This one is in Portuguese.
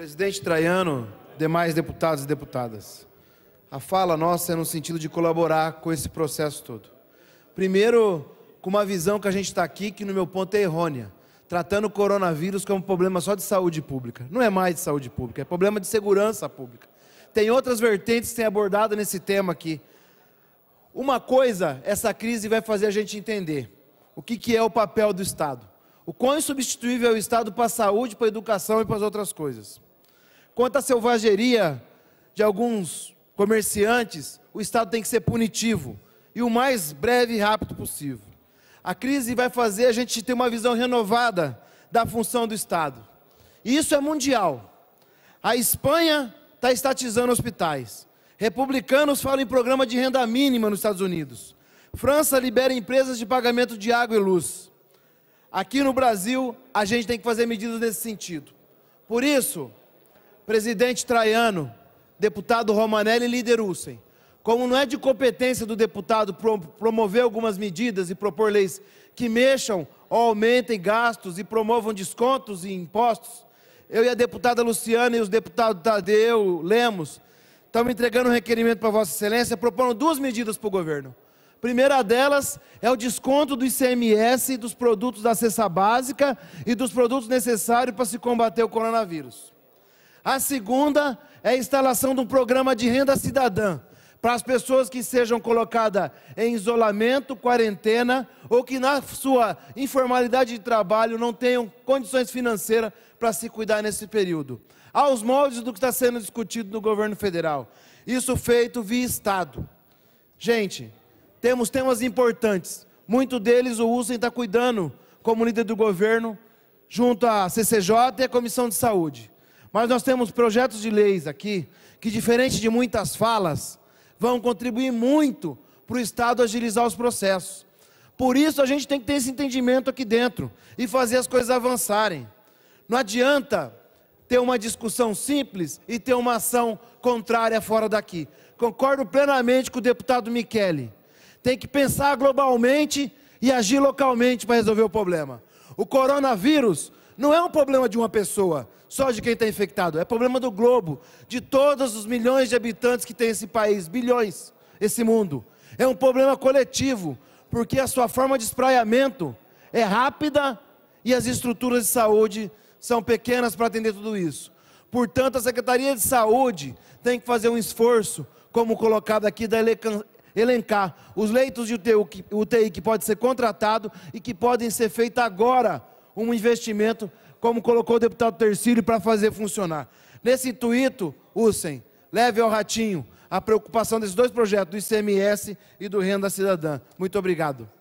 Presidente Traiano, demais deputados e deputadas. A fala nossa é no sentido de colaborar com esse processo todo. Primeiro, com uma visão que a gente está aqui, que no meu ponto é errônea, tratando o coronavírus como problema só de saúde pública. Não é mais de saúde pública, é problema de segurança pública. Tem outras vertentes que têm abordado nesse tema aqui. Uma coisa essa crise vai fazer a gente entender: o que, que é o papel do Estado. O quão insubstituível é o Estado para a saúde, para a educação e para as outras coisas. Quanto à selvageria de alguns comerciantes, o Estado tem que ser punitivo e o mais breve e rápido possível. A crise vai fazer a gente ter uma visão renovada da função do Estado. E isso é mundial. A Espanha está estatizando hospitais. Republicanos falam em programa de renda mínima nos Estados Unidos. França libera empresas de pagamento de água e luz. Aqui no Brasil, a gente tem que fazer medidas nesse sentido. Por isso, presidente Traiano, deputado Romanelli e líder Ussen. Como não é de competência do deputado promover algumas medidas e propor leis que mexam ou aumentem gastos e promovam descontos e impostos, eu e a deputada Luciana e os deputados Tadeu, Lemos, estamos entregando um requerimento para Vossa Excelência, propondo duas medidas para o governo. A primeira delas é o desconto do ICMS dos produtos da cesta básica e dos produtos necessários para se combater o coronavírus. A segunda é a instalação de um programa de renda cidadã para as pessoas que sejam colocadas em isolamento, quarentena, ou que na sua informalidade de trabalho não tenham condições financeiras para se cuidar nesse período. Aos moldes do que está sendo discutido no governo federal. Isso feito via Estado. Gente, temos temas importantes. Muito deles o Usen está cuidando como líder do governo, junto à CCJ e à Comissão de Saúde. Mas nós temos projetos de leis aqui que, diferente de muitas falas, vão contribuir muito para o Estado agilizar os processos. Por isso a gente tem que ter esse entendimento aqui dentro e fazer as coisas avançarem. Não adianta ter uma discussão simples e ter uma ação contrária fora daqui. Concordo plenamente com o deputado Michele. Tem que pensar globalmente e agir localmente para resolver o problema. O coronavírus não é um problema de uma pessoa, só de quem está infectado, é problema do globo, de todos os milhões de habitantes que tem esse país, bilhões, esse mundo. É um problema coletivo, porque a sua forma de espraiamento é rápida e as estruturas de saúde são pequenas para atender tudo isso. Portanto, a Secretaria de Saúde tem que fazer um esforço, como colocado aqui, da elencar os leitos de UTI que, podem pode ser contratado e que podem ser feitos agora um investimento como colocou o deputado Tercílio, para fazer funcionar. Nesse intuito, Ussem, leve ao ratinho a preocupação desses dois projetos, do ICMS e do Renda Cidadã. Muito obrigado.